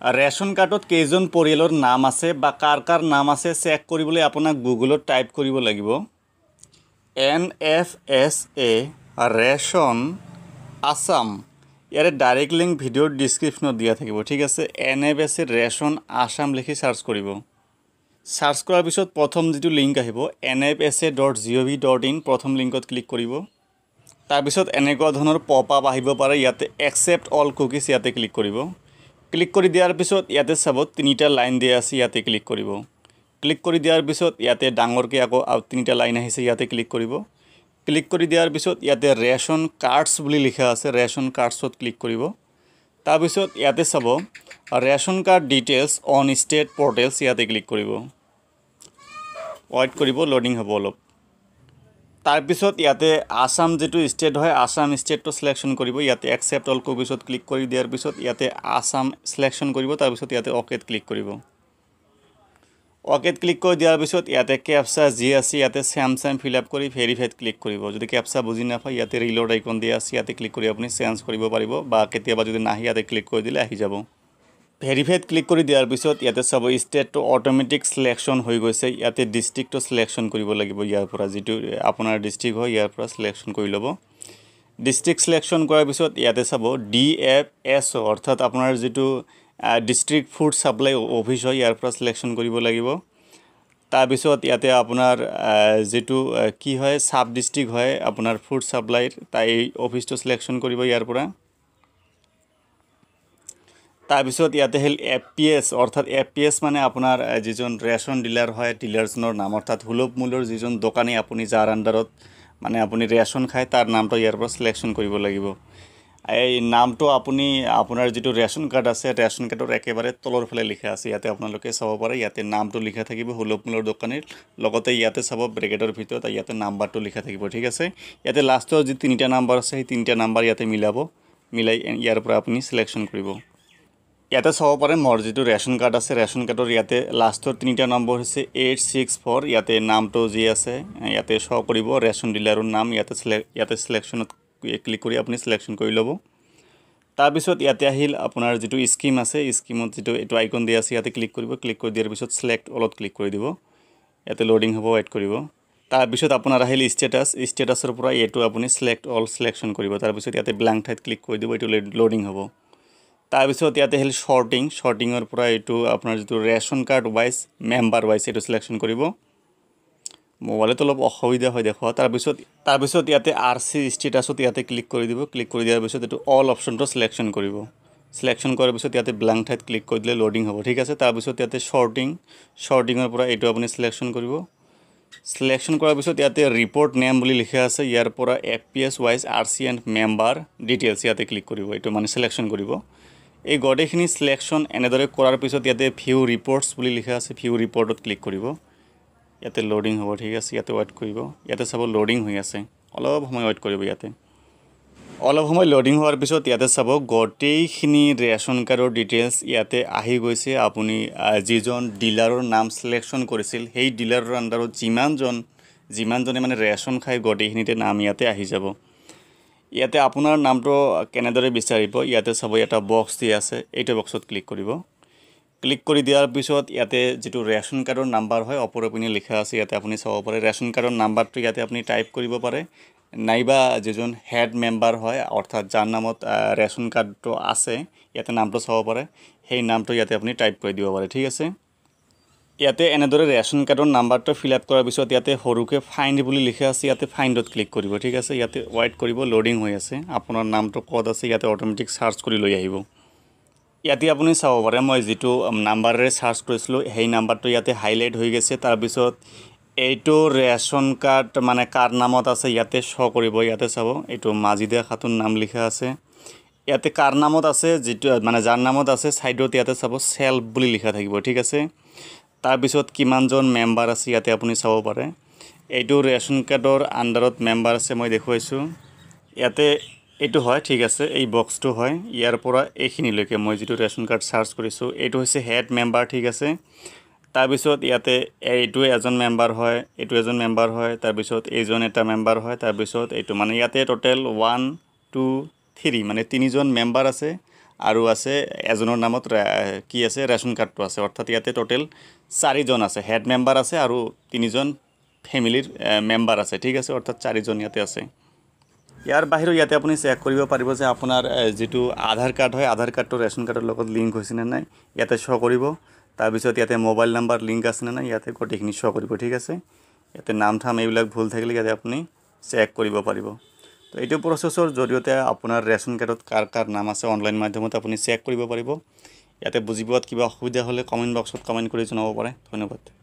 ration কাৰ্ডত কেইজন পৰিয়ালৰ নাম আছে বা কাৰ কাৰ নাম আছে চেক কৰিবলৈ আপোনাক গুগলত টাইপ কৰিব লাগিব N F S A ration Assam ইয়াৰে ডাইৰেক্ট লিংক ভিডিঅ'ৰ ডিছক্ৰিপশ্যনত দিয়া থাকিব ঠিক আছে N F S A ration Assam লিখি ছাৰ্চ কৰিব ছাৰ্চ কৰাৰ পিছত প্ৰথম যিটো লিংক আহিব N F S A dot G O' V dot in প্ৰথম লিংকত ক্লিক কৰিব তাৰপিছত এনেকুৱা ধৰণৰ পপ আপ আহিব পাৰে ইয়াতে একচেপ্ট অল কুকিজ ইয়াতে ক্লিক কৰিব ক্লিক কৰি দিয়াৰ পিছত ইয়াতে চাব তিনিটা লাইন দিয়া আছে ইয়াতে ক্লিক কৰিব ক্লিক কৰি দিয়াৰ পিছত ইয়াতে ডাঙৰকৈ আকৌ আৰু তিনিটা লাইন আহিছে ইয়াতে ক্লিক কৰিব ক্লিক কৰি দিয়াৰ পিছত ইয়াতে ৰেচন কাৰ্ডছ বুলি লিখা আছে ৰেচন কাৰ্ডছত ক্লিক কৰিব তাৰপিছত ইয়াতে চাব ration card details on state portals ইয়াতে ক্লিক কৰিব ৱেইট কৰিব লডিং হ'ব অলপ তাৰপিছত ইয়াতে আসাম যিটো ষ্টেট হয় আসাম ষ্টেটটো চিলেকশ্যন কৰিব ইয়াতে একচেপ্ট অল কোভিছত ক্লিক কৰি দিয়াৰ পিছত ইয়াতে আসাম চিলেকশ্যন কৰিব তাৰপিছত ইয়াতে অকেত ক্লিক কৰিব অকেত ক্লিক কৰি দিয়াৰ পিছত ইয়াতে কেপচা যি আছে ইয়াতে চেম চেম ফিল আপ কৰি ভেৰিফাইড ক্লিক কৰিব যদি কেপচা বুজি নাপায় ইয়াতে ৰিলৰ আইকন দিয়া আছে ইয়াতে ক্লিক কৰি আপুনি চেঞ্জ কৰিব পাৰিব বা কেতিয়াবা যদি নাহে ইয়াতে ক্লিক কৰি দিলে আহি যাব ভেৰিফাইড ক্লিক কৰি দিয়াৰ পিছত ইয়াতে চাব ষ্টেটটো অট'মেটিক চিলেকশ্যন হৈ গৈছে ইয়াতে ডিষ্ট্ৰিক্টটো চিলেকশ্যন কৰিব লাগিব ইয়াৰ পৰা যিটো আপোনাৰ ডিষ্ট্ৰিক্ট হয় ইয়াৰ পৰা চিলেকশ্যন কৰি ল'ব ডিষ্ট্ৰিক্ট চিলেকশ্যন কৰাৰ পিছত ইয়াতে চাব ডি এফ এছ অৰ্থাৎ আপোনাৰ যিটো ডিষ্ট্ৰিক্ট ফুড ছাপ্লাই অফিচ হয় ইয়াৰ পৰা চিলেকশ্যন কৰিব লাগিব তাৰপিছত ইয়াতে আপোনাৰ যিটো কি হয় চাব ডিষ্ট্ৰিক্ট হয় আপোনাৰ ফুড ছাপ্লাইৰ তাই অফিচটো চিলেকশ্যন কৰিব ইয়াৰ পৰা তাৰপিছত ইয়াতে হ'ল এ পি এছ অৰ্থাৎ এ পি এছ মানে আপোনাৰ যিজন ৰেচন ডিলাৰ হয় ডিলাৰজনৰ নাম অৰ্থাৎ সুলভ মূল্যৰ যিজন দোকানী আপুনি যাৰ আণ্ডাৰত মানে আপুনি ৰেচন খায় তাৰ নামটো ইয়াৰ পৰা চিলেকশ্যন কৰিব লাগিব এই নামটো আপুনি আপোনাৰ যিটো ৰেচন কাৰ্ড আছে ৰেচন কাৰ্ডৰ একেবাৰে তলৰ ফালে লিখা আছে ইয়াতে আপোনালোকে চাব পাৰে ইয়াতে নামটো লিখা থাকিব সুলভ মূলৰ দোকানীৰ লগতে ইয়াতে চাব ব্ৰেকেটৰ ভিতৰত ইয়াতে নাম্বাৰটো লিখা থাকিব ঠিক আছে ইয়াতে লাষ্টৰ যি তিনিটা নাম্বাৰ আছে সেই তিনিটা নাম্বাৰ ইয়াতে মিলাব মিলাই ইয়াৰ পৰা আপুনি চিলেকশ্যন কৰিব ইয়াতে চাব পাৰে মোৰ যিটো ৰেচন কাৰ্ড আছে ৰেচন কাৰ্ডৰ ইয়াতে লাষ্টৰ তিনিটা নম্বৰ হৈছে এইট ছিক্স ফ'ৰ ইয়াতে নামটো যি আছে ইয়াতে শ্ব কৰিব ৰেচন ডিলাৰৰ নাম ইয়াতে ইয়াতে চিলেকশ্যনত ক্লিক কৰি আপুনি চিলেকশ্যন কৰি ল'ব তাৰপিছত ইয়াতে আহিল আপোনাৰ যিটো স্কিম আছে স্কিমত যিটো এইটো আইকন দিয়া আছে ইয়াতে ক্লিক কৰিব ক্লিক কৰি দিয়াৰ পিছত ছিলেক্ট অলত ক্লিক কৰি দিব ইয়াতে লোডিং হ'ব এড কৰিব তাৰপিছত আপোনাৰ আহিল ষ্টেটাছ ষ্টেটাছৰ পৰা এইটো আপুনি ছিলেক্ট অল ছিলেকশ্যন কৰিব তাৰপিছত ইয়াতে ব্লাংক ঠাইত ক্লিক কৰি দিব এইটো লোডিং হ'ব তাৰপিছত ইয়াতে আহিল শ্বৰ্টিং শ্বৰ্টিঙৰ পৰা এইটো আপোনাৰ যিটো ration card wise member wise এইটো চিলেকশ্যন কৰিব মোবাইলত অলপ অসুবিধা হয় দেখুৱা তাৰপিছত তাৰপিছত ইয়াতে আৰ চি ষ্টেটাছত ইয়াতে ক্লিক কৰি দিব ক্লিক কৰি দিয়াৰ পিছত এইটো অল অপশ্যনটো চিলেকশ্যন কৰিব চিলেকশ্যন কৰাৰ পিছত ইয়াতে ব্লাংক ঠাইত ক্লিক কৰি দিলে লোডিং হ'ব ঠিক আছে তাৰপিছত ইয়াতে শ্বৰ্টিং শ্বৰ্টিঙৰ পৰা এইটো আপুনি চিলেকশ্যন কৰিব চিলেকশ্যন কৰাৰ পিছত ইয়াতে ৰিপৰ্ট নেম বুলি লিখা আছে ইয়াৰ পৰা F P S wise R C and member details ইয়াতে ক্লিক কৰিব এইটো মানে চিলেকশ্যন কৰিব এই গোটেইখিনি চিলেকশ্যন এনেদৰে কৰাৰ পিছত ইয়াতে ভিউ ৰিপৰ্টছ বুলি লিখা আছে ভিউ ৰিপৰ্টত ক্লিক কৰিব ইয়াতে লোডিং হ'ব ঠিক আছে ইয়াতে ৱেইট কৰিব ইয়াতে চাব লোডিং হৈ আছে অলপ সময় ৱেইট কৰিব ইয়াতে অলপ সময় লোডিং হোৱাৰ পিছত ইয়াতে চাব গোটেইখিনি ৰেচন কাৰ্ডৰ ডিটেইলছ ইয়াতে আহি গৈছে আপুনি যিজন ডিলাৰৰ নাম চিলেকশ্যন কৰিছিল সেই ডিলাৰৰ আণ্ডাৰত যিমানজন যিমানজনে মানে ৰেচন খাই গোটেইখিনিতে নাম ইয়াতে আহি যাব ইয়াতে আপোনাৰ নামটো কেনেদৰে বিচাৰিব ইয়াতে চাব এটা বক্স দি আছে এইটো বক্সত ক্লিক কৰিব ক্লিক কৰি দিয়াৰ পিছত ইয়াতে যিটো ৰেচন কাৰ্ডৰ নাম্বাৰ হয় পিনে লিখা আছে ইয়াতে আপুনি চাব পাৰে ৰেচন কাৰ্ডৰ নাম্বাৰটো ইয়াতে আপুনি টাইপ কৰিব পাৰে নাইবা যিজন হেড মেম্বাৰ হয় অৰ্থাৎ যাৰ নামত ৰেচন কাৰ্ডটো আছে ইয়াতে নামটো চাব পাৰে সেই নামটো ইয়াতে আপুনি টাইপ কৰি দিব পাৰে ঠিক আছে ইয়াতে এনেদৰে ৰেচন কাৰ্ডৰ নাম্বাৰটো ফিল আপ কৰাৰ পিছত ইয়াতে সৰুকৈ ফাইণ্ড বুলি লিখা আছে ইয়াতে ফাইণ্ডত ক্লিক কৰিব ঠিক আছে ইয়াতে ৱাইট কৰিব লোডিং হৈ আছে আপোনাৰ নামটো ক'ত আছে ইয়াতে অট'মেটিক চাৰ্চ কৰি লৈ আহিব ইয়াতে আপুনি চাব পাৰে মই যিটো নাম্বাৰেৰে চাৰ্চ কৰিছিলোঁ সেই নাম্বাৰটো ইয়াতে হাইলাইট হৈ গৈছে তাৰপিছত এইটো ৰেচন কাৰ্ড মানে কাৰ নামত আছে ইয়াতে শ্ব' কৰিব ইয়াতে চাব এইটো মাজিদা খাতুন নাম লিখা আছে ইয়াতে কাৰ নামত আছে যিটো মানে যাৰ নামত আছে ছাইডত ইয়াতে চাব চেল্ফ বুলি লিখা থাকিব ঠিক আছে তাৰপিছত কিমানজন মেম্বাৰ আছে ইয়াতে আপুনি চাব পাৰে এইটো ৰেচন কাৰ্ডৰ আণ্ডাৰত মেম্বাৰ আছে মই দেখুৱাইছোঁ ইয়াতে এইটো হয় ঠিক আছে এই বক্সটো হয় ইয়াৰ পৰা এইখিনিলৈকে মই যিটো ৰেচন কাৰ্ড চাৰ্জ কৰিছোঁ এইটো হৈছে হেড মেম্বাৰ ঠিক আছে তাৰপিছত ইয়াতে এইটো এজন মেম্বাৰ হয় এইটো এজন মেম্বাৰ হয় তাৰপিছত এইজন এটা মেম্বাৰ হয় তাৰপিছত এইটো মানে ইয়াতে ট'টেল ওৱান টু থ্ৰী মানে তিনিজন মেম্বাৰ আছে আৰু আছে এজনৰ নামত কি আছে ৰেচন কাৰ্ডটো আছে অৰ্থাৎ ইয়াতে ট'টেল চাৰিজন আছে হেড মেম্বাৰ আছে আৰু তিনিজন ফেমিলিৰ মেম্বাৰ আছে ঠিক আছে অৰ্থাৎ চাৰিজন ইয়াতে আছে ইয়াৰ বাহিৰেও ইয়াতে আপুনি চেক কৰিব পাৰিব যে আপোনাৰ যিটো আধাৰ কাৰ্ড হয় আধাৰ কাৰ্ডটো ৰেচন কাৰ্ডৰ লগত লিংক হৈছেনে নাই ইয়াতে শ্ব' কৰিব তাৰপিছত ইয়াতে মোবাইল নাম্বাৰ লিংক আছেনে নাই ইয়াতে গোটেইখিনি শ্ব' কৰিব ঠিক আছে ইয়াতে নাম থাম এইবিলাক ভুল থাকিলে ইয়াতে আপুনি চেক কৰিব পাৰিব তো এইটো প্ৰচেছৰ জৰিয়তে আপোনাৰ ৰেচন কাৰ্ডত কাৰ কাৰ নাম আছে অনলাইন মাধ্যমত আপুনি চেক কৰিব পাৰিব ইয়াতে বুজি পোৱাত কিবা অসুবিধা হ'লে কমেণ্ট বক্সত কমেণ্ট কৰি জনাব পাৰে ধন্যবাদ